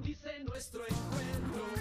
bendice nuestro encuentro.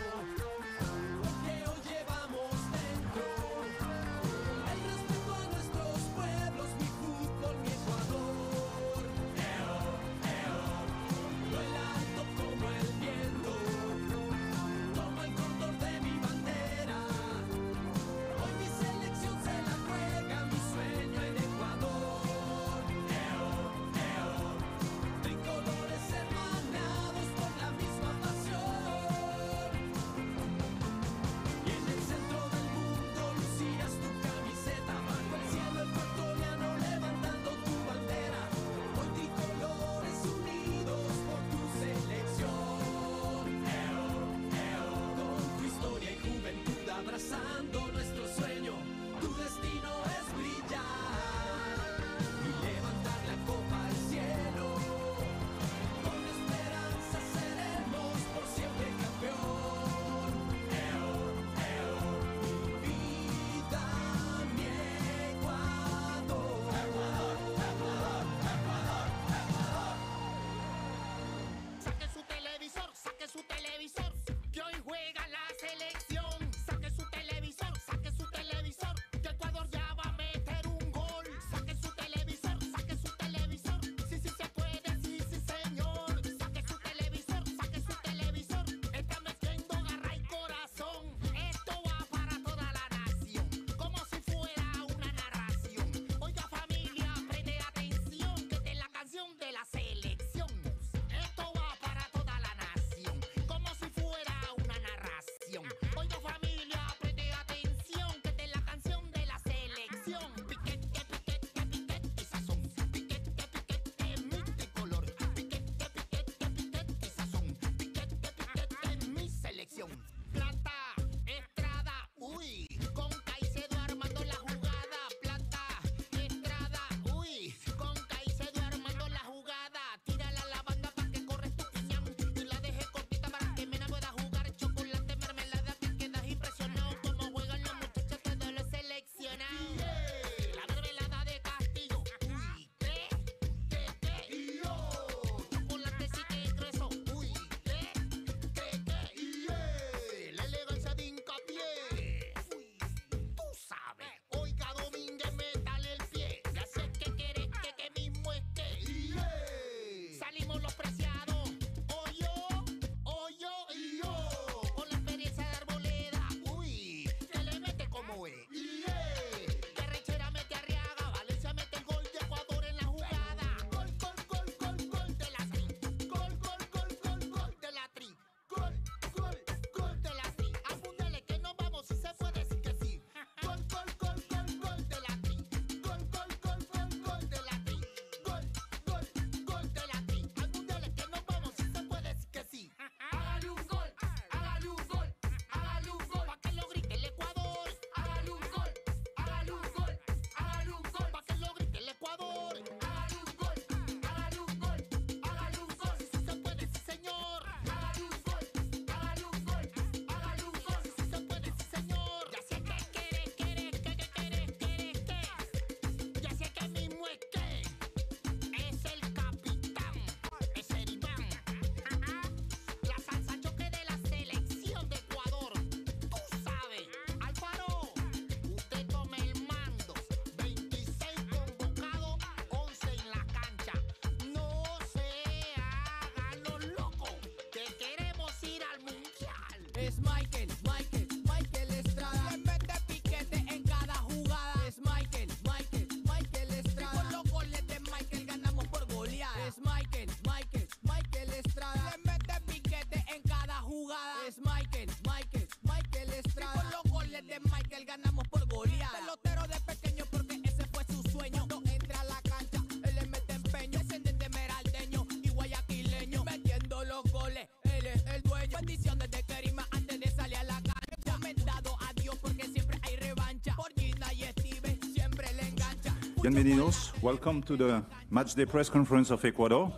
Bienvenidos. Welcome to the Matchday press conference of Ecuador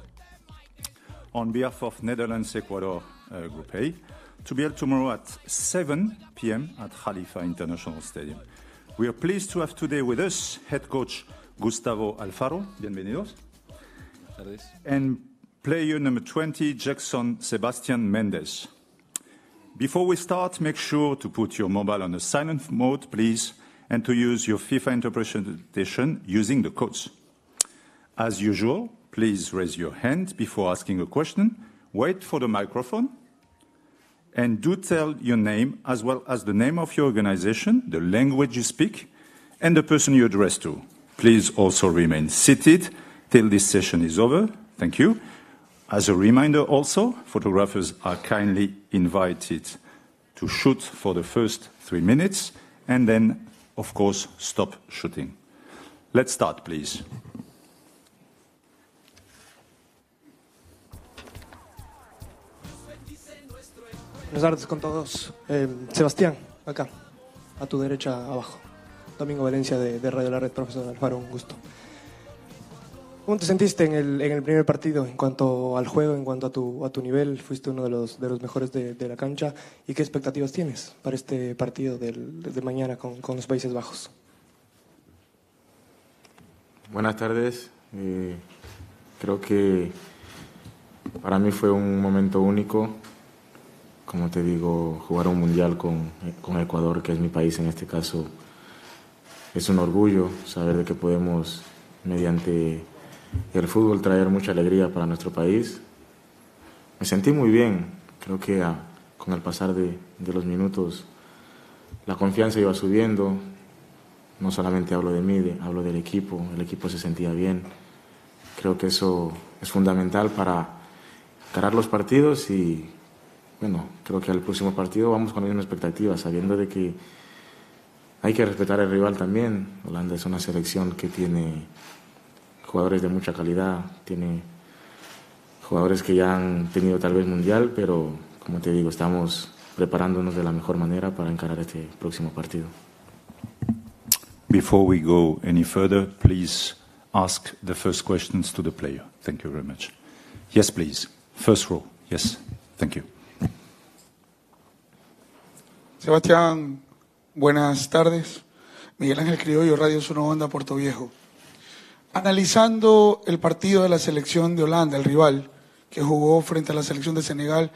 on behalf of Netherlands Ecuador uh, Group A, to be held tomorrow at 7 p.m. at Khalifa International Stadium. We are pleased to have today with us head coach Gustavo Alfaro. Bienvenidos. And player number 20, Jackson Sebastian Mendes. Before we start, make sure to put your mobile on a silent mode, please and to use your FIFA interpretation using the codes. As usual, please raise your hand before asking a question, wait for the microphone, and do tell your name as well as the name of your organization, the language you speak, and the person you address to. Please also remain seated till this session is over. Thank you. As a reminder also, photographers are kindly invited to shoot for the first three minutes and then of course, stop shooting. Let's start, please. Buenas tardes con todos. Eh, Sebastián, acá, a tu derecha, abajo. Domingo Valencia de, de Radio La Red, profesor Alfaro, un gusto. ¿Cómo te sentiste en el, primer partido en cuanto al juego, en cuanto a tu, a tu nivel? Fuiste uno de los, de los mejores de, la cancha. ¿Y qué expectativas tienes para este partido de mañana con, los Países Bajos? Buenas tardes. Eh, creo que para mí fue un momento único. Como te digo, jugar un mundial con, con Ecuador, que es mi país en este caso, es un orgullo saber de que podemos, mediante el fútbol traer mucha alegría para nuestro país. Me sentí muy bien, creo que ah, con el pasar de, los minutos la confianza iba subiendo, no solamente hablo de mí, hablo del equipo, el equipo se sentía bien, creo que eso es fundamental para encarar los partidos y bueno, creo que al próximo partido vamos con la misma expectativa, sabiendo de que hay que respetar al rival también. Holanda es una selección que tiene jugadores de mucha calidad, tiene jugadores que ya han tenido tal vez mundial, pero como te digo, estamos preparándonos de la mejor manera para encarar este próximo partido. Before we go any further, please ask the first questions to the player. Thank you very much. Yes, please. First row. Yes. Thank you. Sebastián, buenas tardes. Miguel Ángel Criollo, Radio Banda, Puerto Viejo. Analizando el partido de la selección de Holanda, el rival que jugó frente a la selección de Senegal,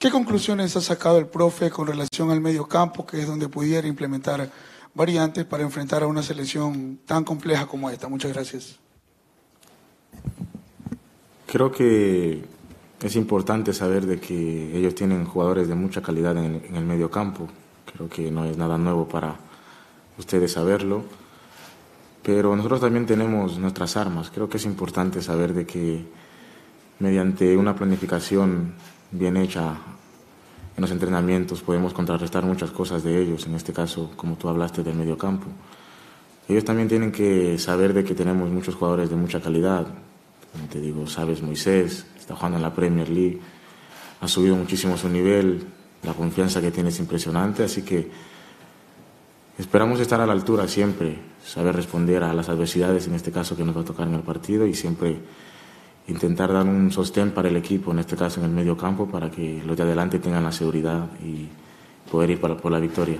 ¿qué conclusiones ha sacado el profe con relación al medio campo, que es donde pudiera implementar variantes para enfrentar a una selección tan compleja como esta? Muchas gracias. Creo que es importante saber de que ellos tienen jugadores de mucha calidad en el, en el medio campo. Creo que no es nada nuevo para ustedes saberlo pero nosotros también tenemos nuestras armas. Creo que es importante saber de que mediante una planificación bien hecha en los entrenamientos podemos contrarrestar muchas cosas de ellos, en este caso, como tú hablaste del mediocampo. Ellos también tienen que saber de que tenemos muchos jugadores de mucha calidad. Como te digo, sabes, Moisés está jugando en la Premier League, ha subido muchísimo su nivel, la confianza que tiene es impresionante, así que esperamos estar a la altura siempre saber responder a las adversidades, en este caso que nos va a tocar en el partido, y siempre intentar dar un sostén para el equipo, en este caso en el medio campo, para que los de adelante tengan la seguridad y poder ir por la victoria.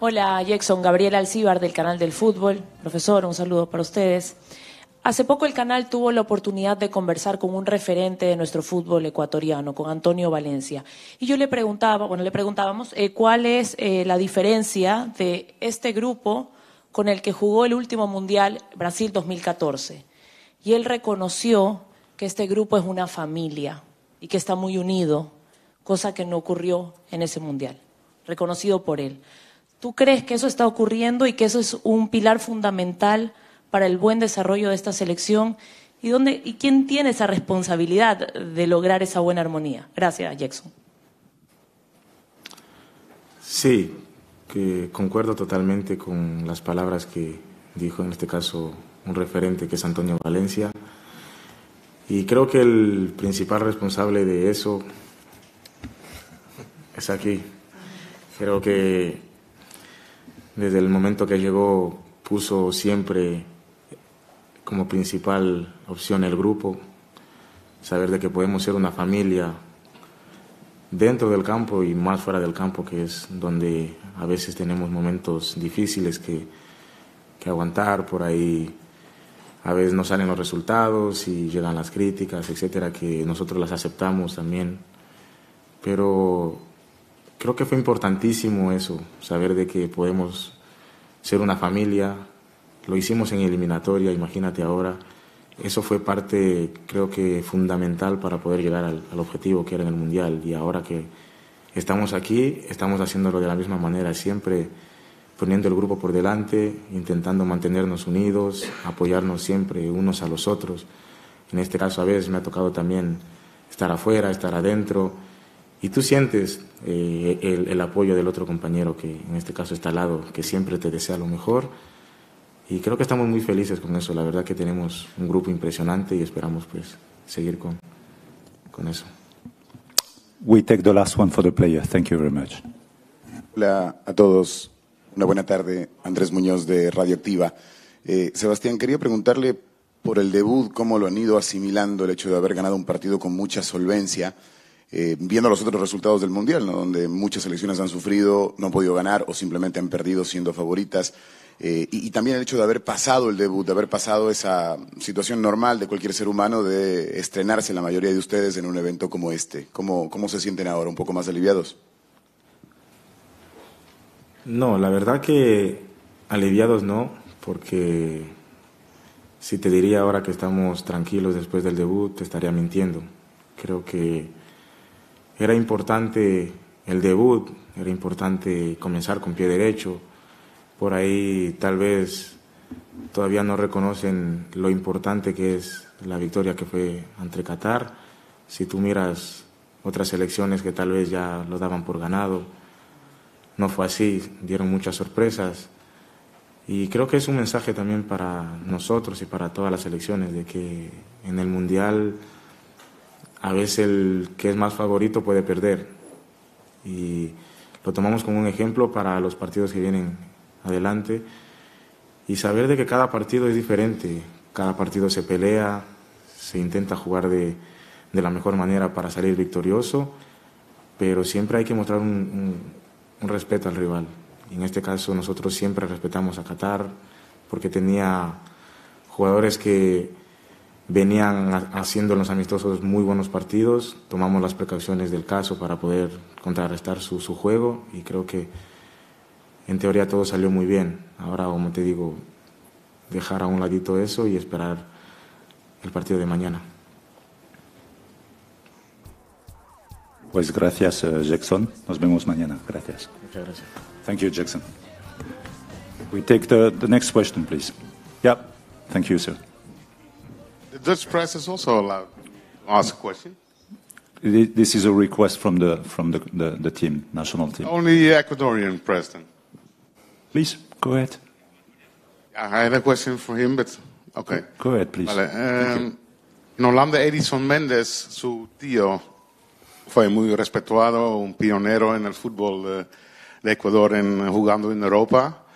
Hola, Jackson. Gabriel Alcíbar del canal del fútbol. Profesor, un saludo para ustedes. Hace poco el canal tuvo la oportunidad de conversar con un referente de nuestro fútbol ecuatoriano, con Antonio Valencia. Y yo le preguntaba, bueno, le preguntábamos eh, cuál es eh, la diferencia de este grupo con el que jugó el último Mundial Brasil 2014. Y él reconoció que este grupo es una familia y que está muy unido, cosa que no ocurrió en ese Mundial, reconocido por él. ¿Tú crees que eso está ocurriendo y que eso es un pilar fundamental? para el buen desarrollo de esta selección y, dónde, y quién tiene esa responsabilidad de lograr esa buena armonía. Gracias, Jackson. Sí, que concuerdo totalmente con las palabras que dijo en este caso un referente que es Antonio Valencia. Y creo que el principal responsable de eso es aquí. Creo que desde el momento que llegó puso siempre como principal opción el grupo, saber de que podemos ser una familia dentro del campo y más fuera del campo, que es donde a veces tenemos momentos difíciles que, aguantar, por ahí a veces no salen los resultados y llegan las críticas, etcétera, que nosotros las aceptamos también. Pero creo que fue importantísimo eso, saber de que podemos ser una familia, lo hicimos en eliminatoria, imagínate ahora. Eso fue parte, creo que, fundamental para poder llegar al, objetivo que era en el Mundial. Y ahora que estamos aquí, estamos haciéndolo de la misma manera, siempre poniendo el grupo por delante, intentando mantenernos unidos, apoyarnos siempre unos a los otros. En este caso a veces me ha tocado también estar afuera, estar adentro, y tú sientes eh, el, apoyo del otro compañero que en este caso está al lado, que siempre te desea lo mejor y creo que estamos muy felices con eso. La verdad que tenemos un grupo impresionante y esperamos pues seguir con, con eso. We take the last one for the player. Thank you very much. Hola a todos. Una buena tarde. Andrés Muñoz de Radioactiva. Eh, Sebastián, quería preguntarle por el debut, cómo lo han ido asimilando el hecho de haber ganado un partido con mucha solvencia, eh, viendo los otros resultados del Mundial, donde muchas selecciones han sufrido, no han podido ganar o simplemente han perdido siendo favoritas. Eh, y, también el hecho de haber pasado el debut, de haber pasado esa situación normal de cualquier ser humano de estrenarse la mayoría de ustedes en un evento como este. cómo se sienten ahora? ¿Un poco más aliviados? No, la verdad que aliviados no, porque si te diría ahora que estamos tranquilos después del debut, te estaría mintiendo. Creo que era importante el debut, era importante comenzar con pie derecho por ahí tal vez todavía no reconocen lo importante que es la victoria que fue ante Qatar. Si tú miras otras elecciones que tal vez ya lo daban por ganado, no fue así, dieron muchas sorpresas. Y creo que es un mensaje también para nosotros y para todas las elecciones, de que en el Mundial a veces el que es más favorito puede perder. Y lo tomamos como un ejemplo para los partidos que vienen adelante y saber de que cada partido es diferente, cada partido se pelea, se intenta jugar de, de la mejor manera para salir victorioso, pero siempre hay que mostrar un, respeto al rival. en este caso nosotros siempre respetamos a Qatar porque tenía jugadores que venían haciendo los amistosos muy buenos partidos, tomamos las precauciones del caso para poder contrarrestar su, su juego y creo que en teoría todo salió muy bien. Ahora, como te digo, dejar a un ladito eso y esperar el partido de mañana. Pues gracias, eh, Jackson. Nos vemos mañana. Gracias. Muchas gracias. Thank you, Jackson. We take the, the next question, please. Yeah. Thank you, sir. The Dutch press is also allowed to ask a question. This is a request from the from the, the, the team, national team. Only Ecuadorian president. Please, go ahead. I had a question for him, but okay. Go ahead, please. Holanda, em, Edison Méndez, su tío, fue muy respetado, un pionero en el fútbol de Ecuador en, jugando en Europa.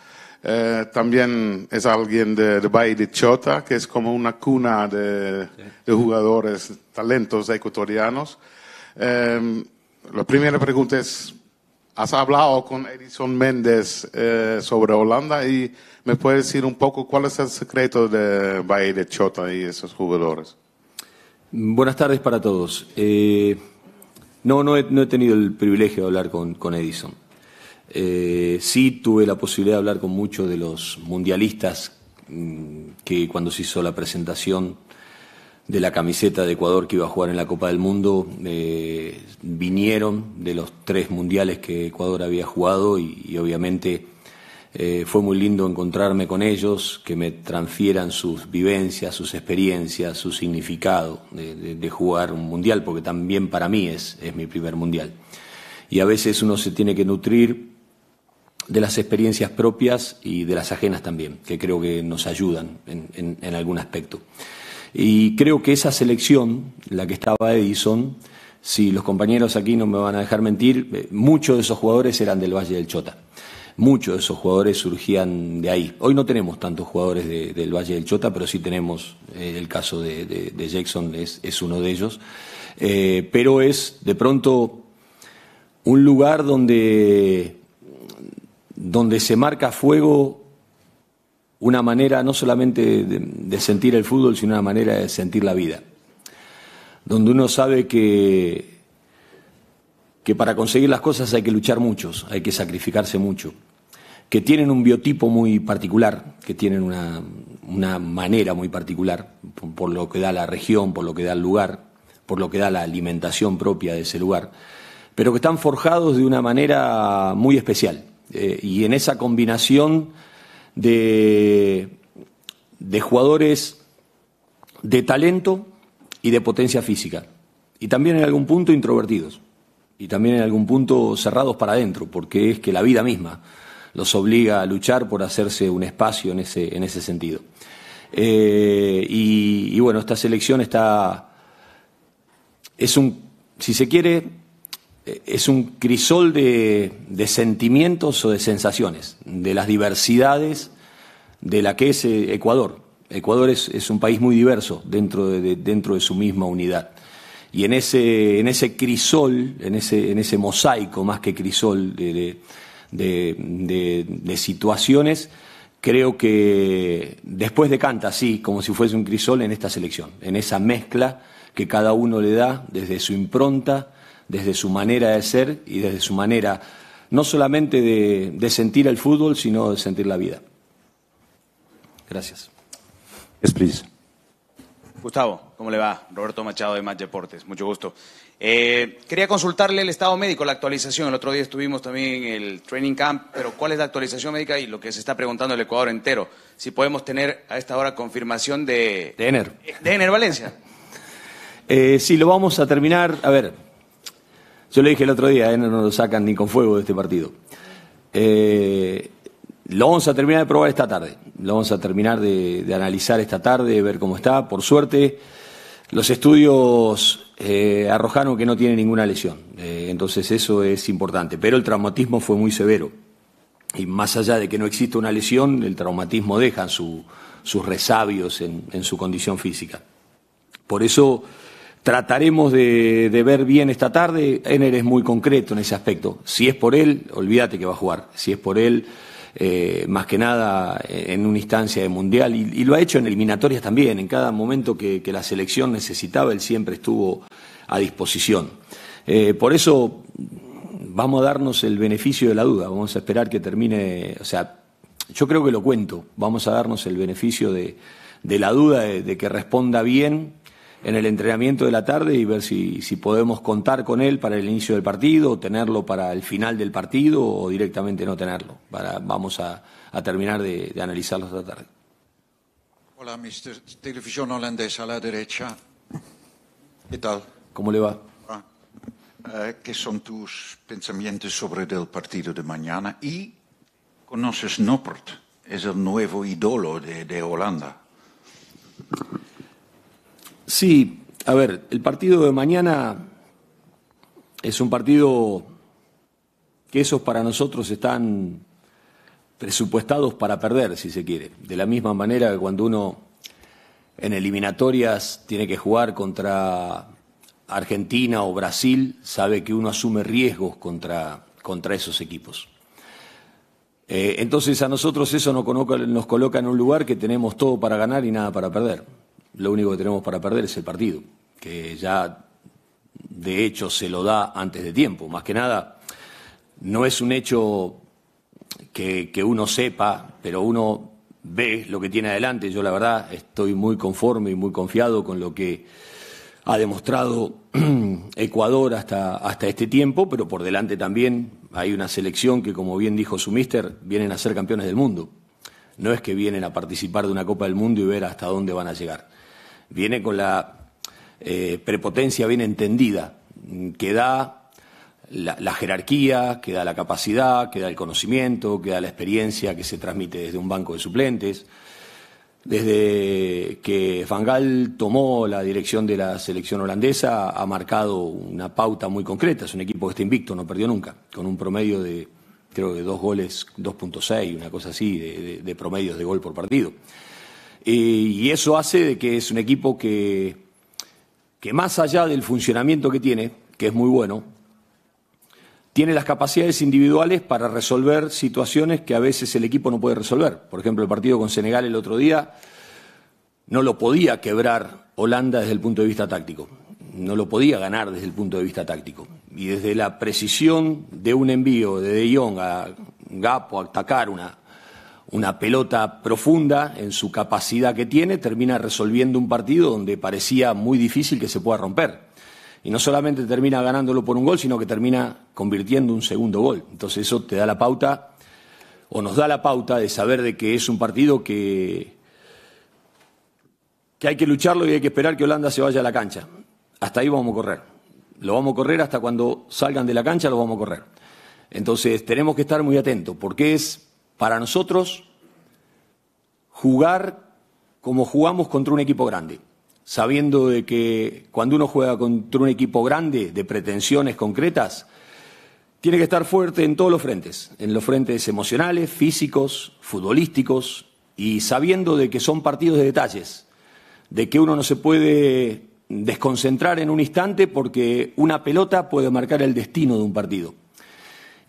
Eh, también es alguien de, de, de Chota, que es como una cuna de, jugadores, talentos ecuatorianos. Em, la primera pregunta es, Has hablado con Edison Méndez eh, sobre Holanda y me puedes decir un poco cuál es el secreto de Bahía de Chota y esos jugadores. Buenas tardes para todos. Eh, no, no he, tenido el privilegio de hablar con, Edison. Eh, sí tuve la posibilidad de hablar con muchos de los mundialistas mm, que cuando se hizo la presentación de la camiseta de Ecuador que iba a jugar en la Copa del Mundo eh, vinieron de los tres mundiales que Ecuador había jugado y, obviamente eh, fue muy lindo encontrarme con ellos, que me transfieran sus vivencias, sus experiencias, su significado de, jugar un mundial, porque también para mí es, es mi primer mundial. Y a veces uno se tiene que nutrir de las experiencias propias y de las ajenas también, que creo que nos ayudan en, en algún aspecto. Y creo que esa selección, la que estaba Edison, si los compañeros aquí no me van a dejar mentir, eh, muchos de esos jugadores eran del Valle del Chota. Muchos de esos jugadores surgían de ahí. Hoy no tenemos tantos jugadores del Valle del Chota, pero sí tenemos eh, el caso de, Jackson, es, uno de ellos. Eh, pero es de pronto un lugar donde, donde se marca fuego una manera no solamente de, sentir el fútbol, sino una manera de sentir la vida. Donde uno sabe que, que para conseguir las cosas hay que luchar muchos, hay que sacrificarse mucho. Que tienen un biotipo muy particular, que tienen una, manera muy particular, por, lo que da la región, por lo que da el lugar, por lo que da la alimentación propia de ese lugar, pero que están forjados de una manera muy especial. Eh, y en esa combinación de, de jugadores de talento y de potencia física. Y también en algún punto introvertidos. Y también en algún punto cerrados para adentro, porque es que la vida misma los obliga a luchar por hacerse un espacio en ese, en ese sentido. Eh, y, y, bueno, esta selección está. Es un, si se quiere, es un crisol de, sentimientos o de sensaciones, de las diversidades de la que es eh, Ecuador. Ecuador es, un país muy diverso dentro de, dentro de su misma unidad. Y en ese, crisol, en ese, mosaico más que crisol de, situaciones, creo que después canta, sí, como si fuese un crisol en esta selección, en esa mezcla que cada uno le da desde su impronta, desde su manera de ser y desde su manera no solamente de, sentir el fútbol, sino de sentir la vida. Gracias. Yes, Gustavo, ¿cómo le va? Roberto Machado de Más Deportes, mucho gusto. Eh, quería consultarle el estado médico, la actualización. El otro día estuvimos también en el training camp, pero ¿cuál es la actualización médica y lo que se está preguntando el Ecuador entero? Si podemos tener a esta hora confirmación de... De Ener. De Ener Valencia. eh, sí, lo vamos a terminar. A ver, yo le dije el otro día, eh, no, lo sacan ni con fuego de este partido. Eh, lo vamos a terminar de probar esta tarde. Lo vamos a terminar de, analizar esta tarde, ver cómo está. Por suerte, los estudios eh, arrojaron que no tiene ninguna lesión. entonces, eso es importante. Pero el traumatismo fue muy severo. Y más allá de que no exista una lesión, el traumatismo deja sus resabios en su condición física. Por eso Trataremos de, ver bien esta tarde. Ener es muy concreto en ese aspecto. Si es por él, olvídate que va a jugar. Si es por él, eh, más que nada eh, en una instancia de mundial. Y, lo ha hecho en eliminatorias también. En cada momento que, la selección necesitaba, él siempre estuvo a disposición. Eh, por eso vamos a darnos el beneficio de la duda. Vamos a esperar que termine. O sea, yo creo que lo cuento. Vamos a darnos el beneficio de, la duda de que responda bien en el entrenamiento de la tarde y ver si, si podemos contar con él para el inicio del partido, tenerlo para el final del partido o directamente no tenerlo. Para, vamos a, terminar de, de, analizarlo esta tarde. Hola, Mr. Televisión Holandesa, a la derecha. ¿Qué tal? ¿Cómo le va? Ah, eh, ¿Qué son tus pensamientos sobre el partido de mañana? Y conoces Noppert, es el nuevo ídolo de, de Holanda. Sí, a ver, el partido de mañana es un partido que esos para nosotros están presupuestados para perder, si se quiere. De la misma manera que cuando uno en eliminatorias tiene que jugar contra Argentina o Brasil, sabe que uno asume riesgos contra, esos equipos. Eh, entonces a nosotros eso nos coloca en un lugar que tenemos todo para ganar y nada para perder lo único que tenemos para perder es el partido, que ya de hecho se lo da antes de tiempo. Más que nada, no es un hecho que, uno sepa, pero uno ve lo que tiene adelante. Yo la verdad estoy muy conforme y muy confiado con lo que ha demostrado Ecuador hasta, hasta este tiempo, pero por delante también hay una selección que, como bien dijo su mister, vienen a ser campeones del mundo. No es que vienen a participar de una Copa del Mundo y ver hasta dónde van a llegar viene con la eh, prepotencia bien entendida, mm, que da la, jerarquía, que da la capacidad, que da el conocimiento, que da la experiencia que se transmite desde un banco de suplentes. Desde que Fangal tomó la dirección de la selección holandesa, ha marcado una pauta muy concreta. Es un equipo que está invicto, no perdió nunca, con un promedio de, creo que dos goles, 2.6, una cosa así, de promedios de gol por partido. Eh, y eso hace de que es un equipo que, que más allá del funcionamiento que tiene, que es muy bueno, tiene las capacidades individuales para resolver situaciones que a veces el equipo no puede resolver. Por ejemplo, el partido con Senegal el otro día no lo podía quebrar Holanda desde el punto de vista táctico, no lo podía ganar desde el punto de vista táctico. Y desde la precisión de un envío de De Jong a Gapo a atacar una, una pelota profunda en su capacidad que tiene, termina resolviendo un partido donde parecía muy difícil que se pueda romper. Y no solamente termina ganándolo por un gol, sino que termina convirtiendo un segundo gol. Entonces eso te da la pauta, o nos da la pauta de saber de que es un partido que, que hay que lucharlo y hay que esperar que Holanda se vaya a la cancha. Hasta ahí vamos a correr. Lo vamos a correr hasta cuando salgan de la cancha, lo vamos a correr. Entonces tenemos que estar muy atentos, porque es para nosotros, jugar como jugamos contra un equipo grande, sabiendo de que cuando uno juega contra un equipo grande de pretensiones concretas, tiene que estar fuerte en todos los frentes, en los frentes emocionales, físicos, futbolísticos, y sabiendo de que son partidos de detalles, de que uno no se puede desconcentrar en un instante porque una pelota puede marcar el destino de un partido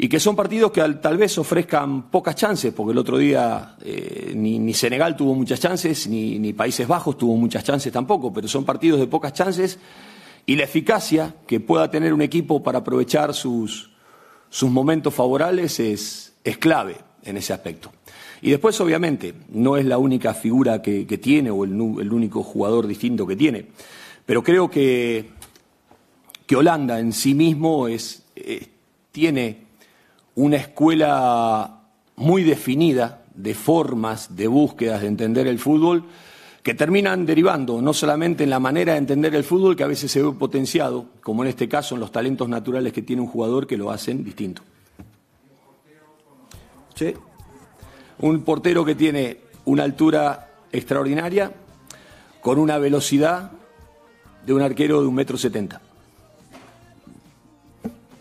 y que son partidos que tal vez ofrezcan pocas chances, porque el otro día eh, ni, Senegal tuvo muchas chances, ni, Países Bajos tuvo muchas chances tampoco, pero son partidos de pocas chances y la eficacia que pueda tener un equipo para aprovechar sus, sus momentos favorables es, es clave en ese aspecto. Y después, obviamente, no es la única figura que, tiene o el, único jugador distinto que tiene, pero creo que, que Holanda en sí mismo es, eh, tiene una escuela muy definida de formas, de búsquedas de entender el fútbol, que terminan derivando no solamente en la manera de entender el fútbol, que a veces se ve potenciado, como en este caso en los talentos naturales que tiene un jugador que lo hacen distinto. Un portero que tiene una altura extraordinaria, con una velocidad de un arquero de un metro setenta.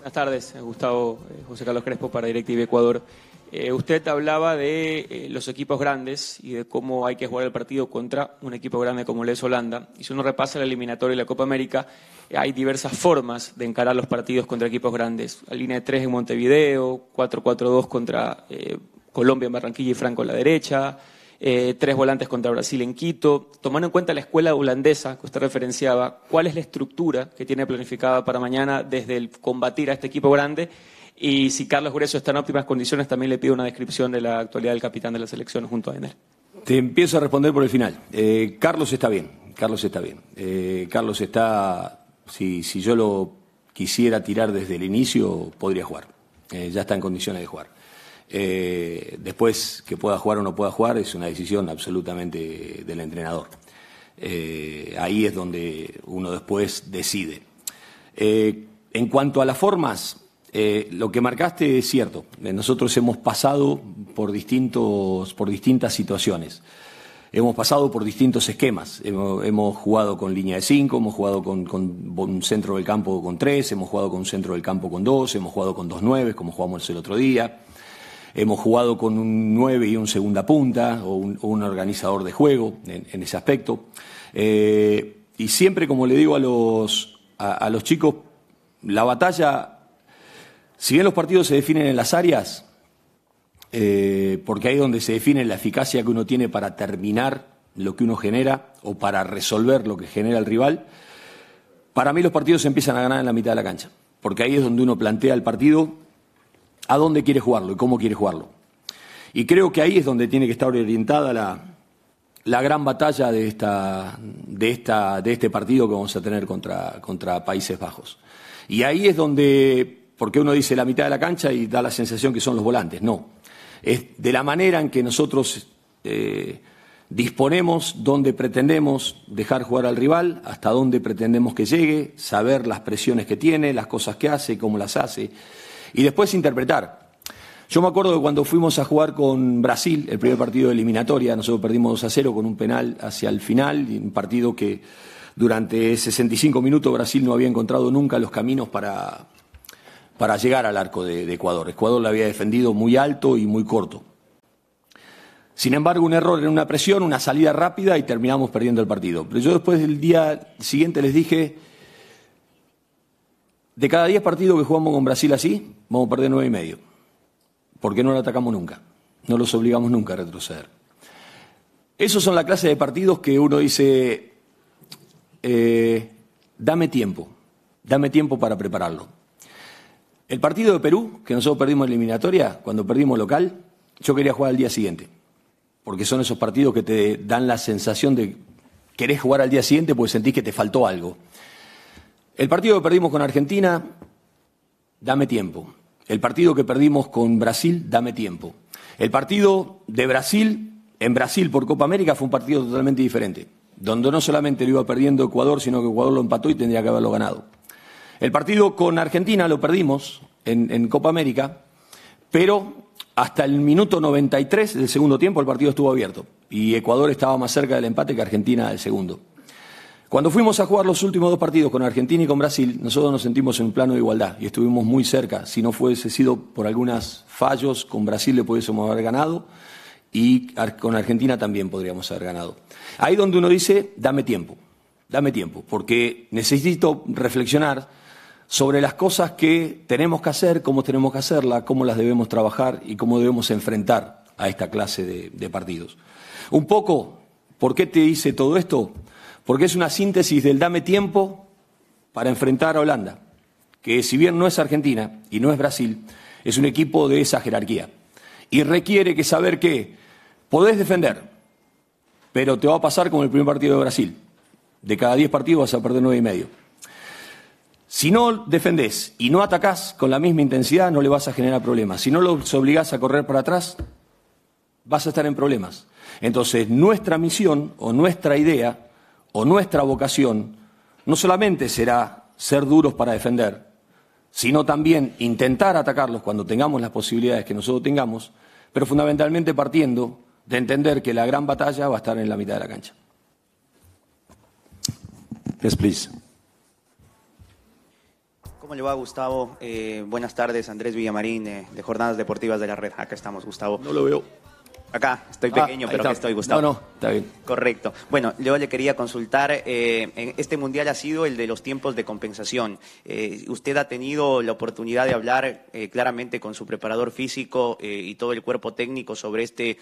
Buenas tardes, eh, Gustavo eh, José Carlos Crespo para Directive Ecuador. Eh, usted hablaba de los equipos grandes y de cómo hay que jugar el partido contra un equipo grande como el de Holanda. Y si uno repasa el eliminatorio y la Copa América, hay diversas formas de encarar los partidos contra equipos grandes. La línea de tres en Montevideo, 4-4-2 contra Colombia en Barranquilla y Franco a la derecha, eh, tres volantes contra Brasil en Quito. Tomando en cuenta la escuela holandesa que usted referenciaba, ¿cuál es la estructura que tiene planificada para mañana desde el combatir a este equipo grande? Y si Carlos Grueso está en óptimas condiciones, también le pido una descripción de la actualidad del capitán de la selección junto a Ener. Te empiezo a responder por el final. Eh, Carlos está bien, Carlos está bien. Eh, Carlos está, si, yo lo quisiera tirar desde el inicio, podría jugar. ya está en condiciones de jugar. Eh, después, que pueda jugar o no pueda jugar es una decisión absolutamente del entrenador. Eh, ahí es donde uno después decide. Eh, en cuanto a las formas, lo que marcaste es cierto. Nosotros hemos pasado por, distintos, por distintas situaciones. Hemos pasado por distintos esquemas. Hemos, jugado con línea de 5, hemos jugado con, un centro del campo con 3, hemos jugado con un centro del campo con 2, hemos jugado con dos 9 como jugamos el otro día. Hemos jugado con un 9 y un segunda punta o un, organizador de juego en, ese aspecto. Eh, y siempre, como le digo a los, chicos, la batalla, si bien los partidos se definen en las áreas, eh, porque ahí es donde se define la eficacia que uno tiene para terminar lo que uno genera o para resolver lo que genera el rival, para mí los partidos se empiezan a ganar en la mitad de la cancha, porque ahí es donde uno plantea el partido a dónde quiere jugarlo y cómo quiere jugarlo. Y creo que ahí es donde tiene que estar orientada la, gran batalla de, esta, de, esta, de este partido que vamos a tener contra, contra Países Bajos. Y ahí es donde, porque uno dice la mitad de la cancha y da la sensación que son los volantes, no. Es de la manera en que nosotros eh, disponemos, donde pretendemos dejar jugar al rival, hasta dónde pretendemos que llegue, saber las presiones que tiene, las cosas que hace, cómo las hace y después interpretar. Yo me acuerdo que cuando fuimos a jugar con Brasil, el primer partido de eliminatoria, nosotros perdimos 2 a 0 con un penal hacia el final, un partido que durante 65 minutos Brasil no había encontrado nunca los caminos para, para llegar al arco de, de Ecuador. Ecuador lo había defendido muy alto y muy corto. Sin embargo, un error en una presión, una salida rápida y terminamos perdiendo el partido. Pero yo después del día siguiente les dije, de cada 10 partidos que jugamos con Brasil así, vamos a perder nueve y medio. Porque no lo atacamos nunca. No los obligamos nunca a retroceder. Esos son la clase de partidos que uno dice, eh, dame tiempo, dame tiempo para prepararlo. El partido de Perú, que nosotros perdimos eliminatoria, cuando perdimos local, yo quería jugar al día siguiente. Porque son esos partidos que te dan la sensación de querés jugar al día siguiente porque sentís que te faltó algo. El partido que perdimos con Argentina, dame tiempo. El partido que perdimos con Brasil, dame tiempo. El partido de Brasil, en Brasil por Copa América, fue un partido totalmente diferente, donde no solamente lo iba perdiendo Ecuador, sino que Ecuador lo empató y tendría que haberlo ganado. El partido con Argentina lo perdimos en, en Copa América, pero hasta el minuto 93 del segundo tiempo el partido estuvo abierto y Ecuador estaba más cerca del empate que Argentina del segundo. Cuando fuimos a jugar los últimos dos partidos con Argentina y con Brasil, nosotros nos sentimos en un plano de igualdad y estuvimos muy cerca. Si no fuese sido por algunos fallos, con Brasil le pudiésemos haber ganado y con Argentina también podríamos haber ganado. Ahí donde uno dice, dame tiempo, dame tiempo, porque necesito reflexionar sobre las cosas que tenemos que hacer, cómo tenemos que hacerlas, cómo las debemos trabajar y cómo debemos enfrentar a esta clase de, de partidos. Un poco, ¿por qué te hice todo esto? porque es una síntesis del dame tiempo para enfrentar a Holanda, que si bien no es Argentina y no es Brasil, es un equipo de esa jerarquía. Y requiere que saber que podés defender, pero te va a pasar como el primer partido de Brasil. De cada 10 partidos vas a perder nueve y medio. Si no defendés y no atacás con la misma intensidad, no le vas a generar problemas. Si no los obligás a correr para atrás, vas a estar en problemas. Entonces, nuestra misión o nuestra idea o nuestra vocación no solamente será ser duros para defender, sino también intentar atacarlos cuando tengamos las posibilidades que nosotros tengamos, pero fundamentalmente partiendo de entender que la gran batalla va a estar en la mitad de la cancha. please. ¿Cómo le va, Gustavo? Eh, buenas tardes, Andrés Villamarín, eh, de Jornadas Deportivas de la Red. Acá estamos, Gustavo. No lo veo. Acá, estoy ah, pequeño, pero estoy, Gustavo. No, no, está bien. Correcto. Bueno, yo le quería consultar, eh, este mundial ha sido el de los tiempos de compensación. Eh, usted ha tenido la oportunidad de hablar eh, claramente con su preparador físico y todo el cuerpo técnico sobre este,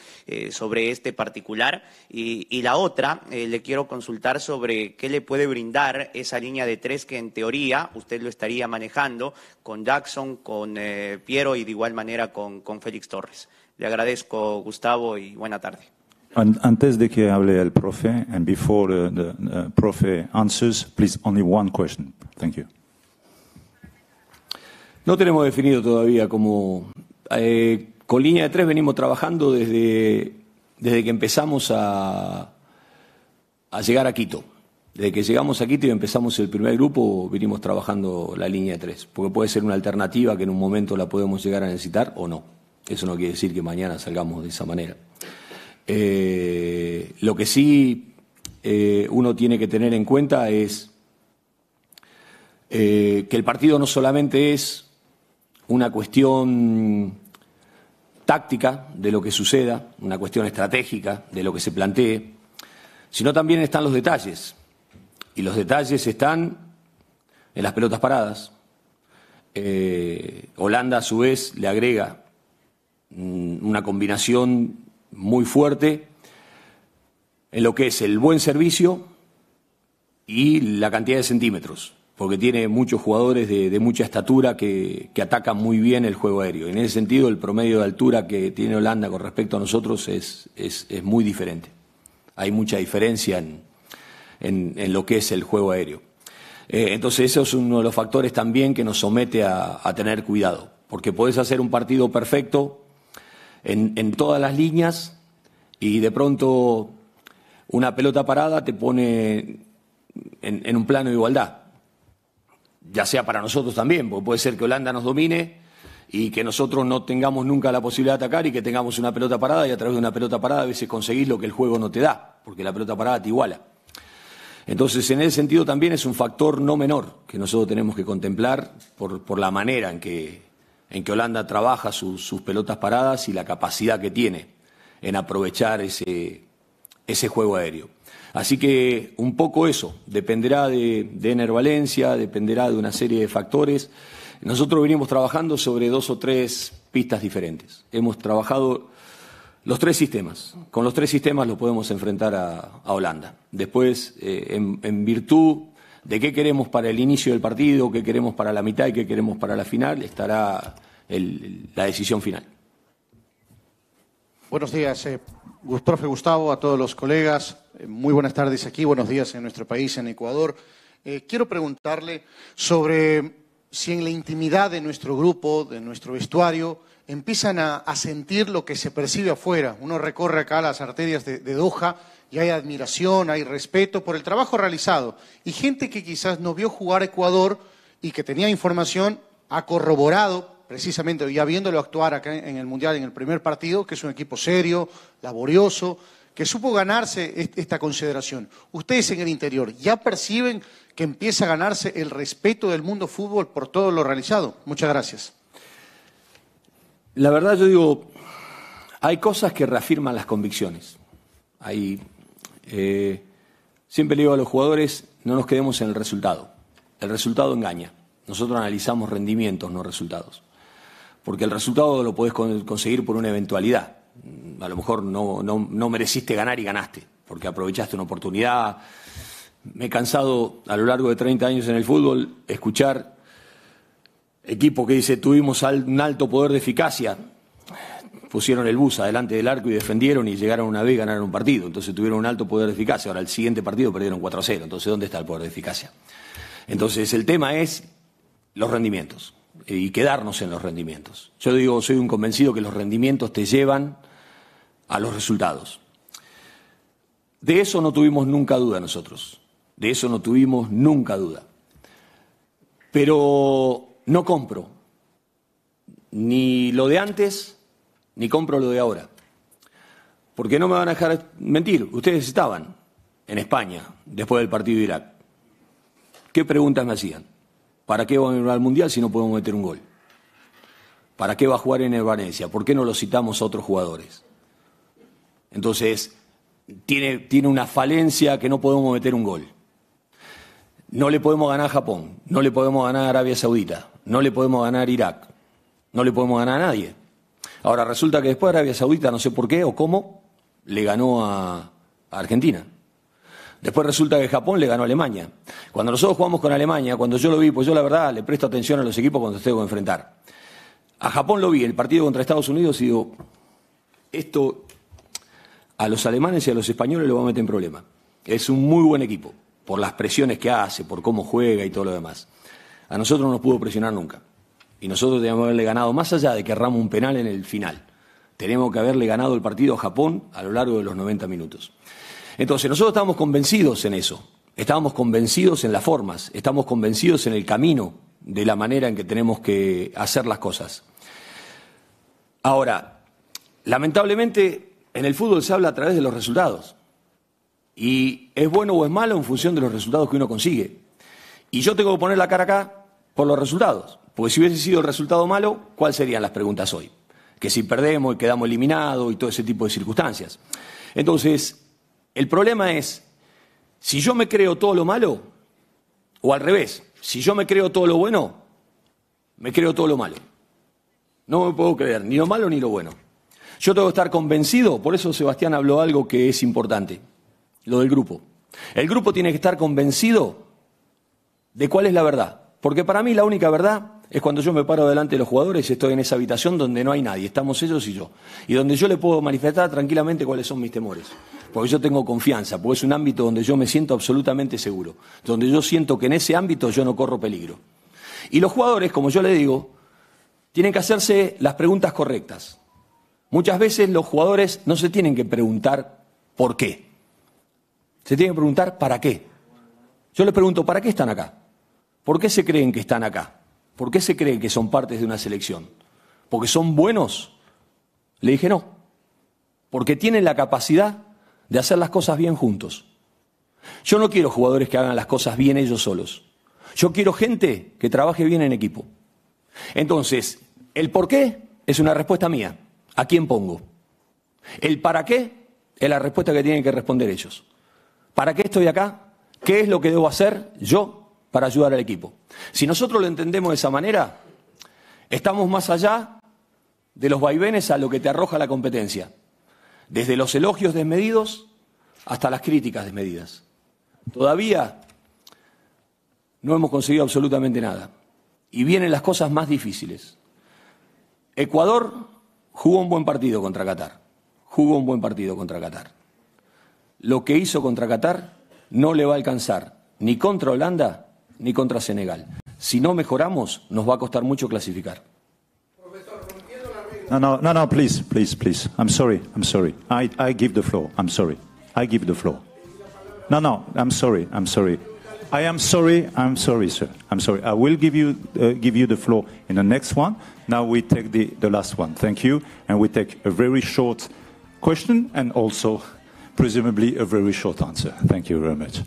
sobre este particular. Y, la otra, le quiero consultar sobre qué le puede brindar esa línea de tres que en teoría usted lo estaría manejando con Jackson, con Piero y de igual manera con Félix Torres. Le agradezco, Gustavo, y buena tarde. antes de que hable el profe, and before de uh, the uh, profe responda, please only one question. Thank you. No tenemos definido todavía cómo... Eh, con línea de tres venimos trabajando desde, desde que empezamos a, a llegar a Quito. Desde que llegamos a Quito y empezamos el primer grupo, venimos trabajando la línea de tres, porque puede ser una alternativa que en un momento la podemos llegar a necesitar o no. Eso no quiere decir que mañana salgamos de esa manera. Eh, lo que sí eh, uno tiene que tener en cuenta es eh, que el partido no solamente es una cuestión táctica de lo que suceda, una cuestión estratégica de lo que se plantee, sino también están los detalles. Y los detalles están en las pelotas paradas. Holanda, a su vez, le agrega una combinación muy fuerte en lo que es el buen servicio y la cantidad de centímetros, porque tiene muchos jugadores de, mucha estatura que, atacan muy bien el juego aéreo. En ese sentido, el promedio de altura que tiene Holanda con respecto a nosotros es, muy diferente. Hay mucha diferencia en, lo que es el juego aéreo. Eh, entonces, eso es uno de los factores también que nos somete a, a tener cuidado, porque podés hacer un partido perfecto en, todas las líneas y de pronto una pelota parada te pone en, un plano de igualdad. Ya sea para nosotros también, porque puede ser que Holanda nos domine y que nosotros no tengamos nunca la posibilidad de atacar y que tengamos una pelota parada y a través de una pelota parada a veces conseguís lo que el juego no te da, porque la pelota parada te iguala. Entonces, en ese sentido también es un factor no menor que nosotros tenemos que contemplar por, por la manera en que, en que Holanda trabaja sus pelotas paradas y la capacidad que tiene en aprovechar ese, juego aéreo. Así que un poco eso, dependerá de, Ener Valencia, dependerá de una serie de factores. Nosotros venimos trabajando sobre dos o tres pistas diferentes. Hemos trabajado los tres sistemas. Con los tres sistemas lo podemos enfrentar a, Holanda. Después, eh, en, virtud de qué queremos para el inicio del partido, qué queremos para la mitad y qué queremos para la final, estará la decisión final. Buenos días, eh, profe Gustavo, a todos los colegas. Eh, muy buenas tardes aquí, buenos días en nuestro país, en Ecuador. Eh, quiero preguntarle sobre si en la intimidad de nuestro grupo, de nuestro vestuario, empiezan a, sentir lo que se percibe afuera. Uno recorre acá las arterias de, de Doha y hay admiración, hay respeto por el trabajo realizado. Y gente que quizás no vio jugar Ecuador y que tenía información ha corroborado precisamente ya viéndolo actuar acá en el Mundial en el primer partido, que es un equipo serio, laborioso, que supo ganarse esta consideración. Ustedes en el interior ya perciben que empieza a ganarse el respeto del mundo fútbol por todo lo realizado. Muchas gracias. La verdad yo digo, hay cosas que reafirman las convicciones. Hay eh, siempre le digo a los jugadores, no nos quedemos en el resultado. El resultado engaña. Nosotros analizamos rendimientos, no resultados. Porque el resultado lo podés conseguir por una eventualidad. A lo mejor no, mereciste ganar y ganaste, porque aprovechaste una oportunidad. Me he cansado a lo largo de 30 años en el fútbol escuchar equipo que dice tuvimos un alto poder de eficacia pusieron el bus adelante del arco y defendieron y llegaron una vez y ganaron un partido. Entonces tuvieron un alto poder de eficacia. Ahora el siguiente partido perdieron 4 a 0. Entonces, ¿dónde está el poder de eficacia? Entonces, el tema es los rendimientos y quedarnos en los rendimientos. Yo digo, soy un convencido que los rendimientos te llevan a los resultados. De eso no tuvimos nunca duda nosotros. De eso no tuvimos nunca duda. Pero no compro ni lo de antes ni compro lo de ahora. Porque no me van a dejar mentir, ustedes estaban en España después del partido de Irak. ¿Qué preguntas me hacían? ¿Para qué va a ir al Mundial si no podemos meter un gol? ¿Para qué va a jugar en el Valencia? ¿Por qué no lo citamos a otros jugadores? Entonces, tiene, tiene una falencia que no podemos meter un gol. No le podemos ganar a Japón, no le podemos ganar a Arabia Saudita, no le podemos ganar a Irak, no le podemos ganar a nadie. Ahora resulta que después Arabia Saudita, no sé por qué o cómo, le ganó a, Argentina. Después resulta que Japón le ganó a Alemania. Cuando nosotros jugamos con Alemania, cuando yo lo vi, pues yo la verdad le presto atención a los equipos cuando tengo que enfrentar. A Japón lo vi, el partido contra Estados Unidos, y digo, esto a los alemanes y a los españoles lo va a meter en problema. Es un muy buen equipo, por las presiones que hace, por cómo juega y todo lo demás. A nosotros no nos pudo presionar nunca. Y nosotros debemos haberle ganado, más allá de que erramos un penal en el final, tenemos que haberle ganado el partido a Japón a lo largo de los 90 minutos. Entonces, nosotros estábamos convencidos en eso, estábamos convencidos en las formas, estamos convencidos en el camino de la manera en que tenemos que hacer las cosas. Ahora, lamentablemente, en el fútbol se habla a través de los resultados. Y es bueno o es malo en función de los resultados que uno consigue. Y yo tengo que poner la cara acá por los resultados. Porque si hubiese sido el resultado malo, ¿cuáles serían las preguntas hoy? Que si perdemos y quedamos eliminados y todo ese tipo de circunstancias. Entonces, el problema es, si yo me creo todo lo malo, o al revés, si yo me creo todo lo bueno, me creo todo lo malo. No me puedo creer ni lo malo ni lo bueno. Yo tengo que estar convencido, por eso Sebastián habló algo que es importante, lo del grupo. El grupo tiene que estar convencido de cuál es la verdad, porque para mí la única verdad es cuando yo me paro delante de los jugadores y estoy en esa habitación donde no hay nadie, estamos ellos y yo. Y donde yo le puedo manifestar tranquilamente cuáles son mis temores. Porque yo tengo confianza, porque es un ámbito donde yo me siento absolutamente seguro. Donde yo siento que en ese ámbito yo no corro peligro. Y los jugadores, como yo le digo, tienen que hacerse las preguntas correctas. Muchas veces los jugadores no se tienen que preguntar por qué. Se tienen que preguntar para qué. Yo les pregunto, ¿para qué están acá? ¿Por qué se creen que están acá? ¿Por qué se cree que son partes de una selección? ¿Porque son buenos? Le dije no, porque tienen la capacidad de hacer las cosas bien juntos. Yo no quiero jugadores que hagan las cosas bien ellos solos. Yo quiero gente que trabaje bien en equipo. Entonces, el por qué es una respuesta mía. ¿A quién pongo? El para qué es la respuesta que tienen que responder ellos. ¿Para qué estoy acá? ¿Qué es lo que debo hacer yo para ayudar al equipo. Si nosotros lo entendemos de esa manera, estamos más allá de los vaivenes a lo que te arroja la competencia, desde los elogios desmedidos hasta las críticas desmedidas. Todavía no hemos conseguido absolutamente nada y vienen las cosas más difíciles. Ecuador jugó un buen partido contra Qatar, jugó un buen partido contra Qatar. Lo que hizo contra Qatar no le va a alcanzar ni contra Holanda ni contra Senegal. Si no mejoramos, nos va a costar mucho clasificar. No, no, no, no, please, please, please. I'm sorry, I'm sorry. I, I give the floor. I'm sorry. I give the floor. No, no, I'm sorry, I'm sorry. I am sorry, I'm sorry, sir. I'm sorry. I will give you, uh, give you the floor in the next one. Now we take the, the last one. Thank you. And we take a very short question and also, presumably, a very short answer. Thank you very much.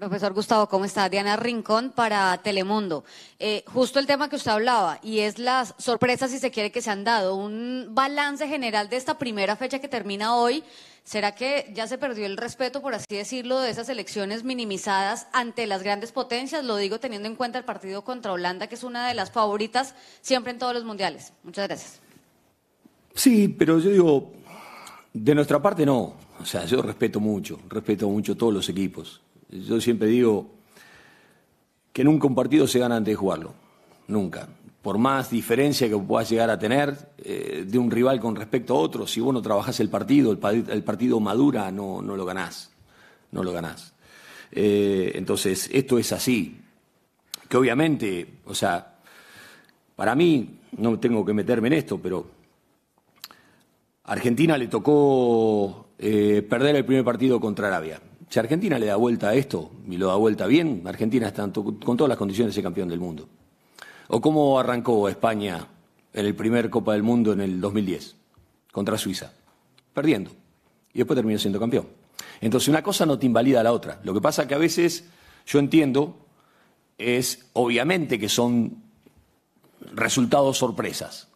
Profesor Gustavo, ¿cómo está? Diana Rincón para Telemundo. Eh, justo el tema que usted hablaba y es las sorpresas, si se quiere, que se han dado. Un balance general de esta primera fecha que termina hoy. ¿Será que ya se perdió el respeto, por así decirlo, de esas elecciones minimizadas ante las grandes potencias? Lo digo teniendo en cuenta el partido contra Holanda, que es una de las favoritas siempre en todos los mundiales. Muchas gracias. Sí, pero yo digo, de nuestra parte no. O sea, yo respeto mucho, respeto mucho todos los equipos yo siempre digo que nunca un partido se gana antes de jugarlo, nunca. Por más diferencia que puedas llegar a tener eh, de un rival con respecto a otro, si vos no trabajás el partido, el, partido madura, no, lo ganás, no lo ganás. Eh, entonces, esto es así. Que obviamente, o sea, para mí, no tengo que meterme en esto, pero a Argentina le tocó eh, perder el primer partido contra Arabia si Argentina le da vuelta a esto y lo da vuelta bien, Argentina está con todas las condiciones de ser campeón del mundo. ¿O cómo arrancó España en el primer Copa del Mundo en el 2010 contra Suiza? Perdiendo. Y después terminó siendo campeón. Entonces una cosa no te invalida a la otra. Lo que pasa que a veces yo entiendo es obviamente que son resultados sorpresas.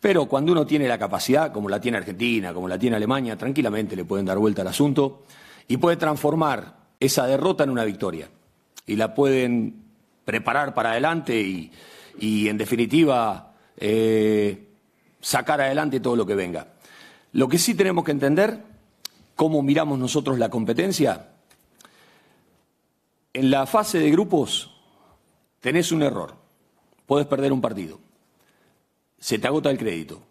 Pero cuando uno tiene la capacidad, como la tiene Argentina, como la tiene Alemania, tranquilamente le pueden dar vuelta al asunto y puede transformar esa derrota en una victoria. Y la pueden preparar para adelante y, en definitiva, eh, sacar adelante todo lo que venga. Lo que sí tenemos que entender, cómo miramos nosotros la competencia, en la fase de grupos tenés un error, puedes perder un partido, se te agota el crédito,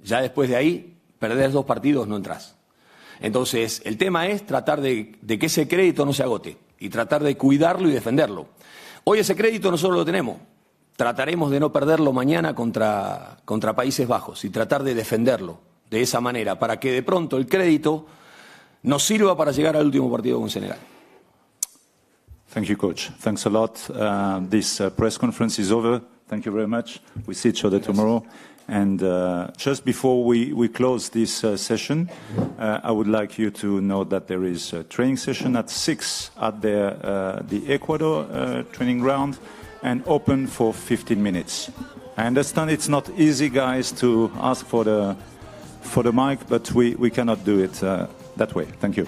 ya después de ahí perdés dos partidos, no entras. Entonces, el tema es tratar de, que ese crédito no se agote y tratar de cuidarlo y defenderlo. Hoy ese crédito nosotros lo tenemos. Trataremos de no perderlo mañana contra, Países Bajos y tratar de defenderlo de esa manera para que de pronto el crédito nos sirva para llegar al último partido con Senegal. Thank coach. We see each other tomorrow. And uh, just before we, we close this uh, session, uh, I would like you to know that there is a training session at 6 at the, uh, the Ecuador uh, training ground and open for 15 minutes. I understand it's not easy, guys, to ask for the, for the mic, but we, we cannot do it uh, that way. Thank you.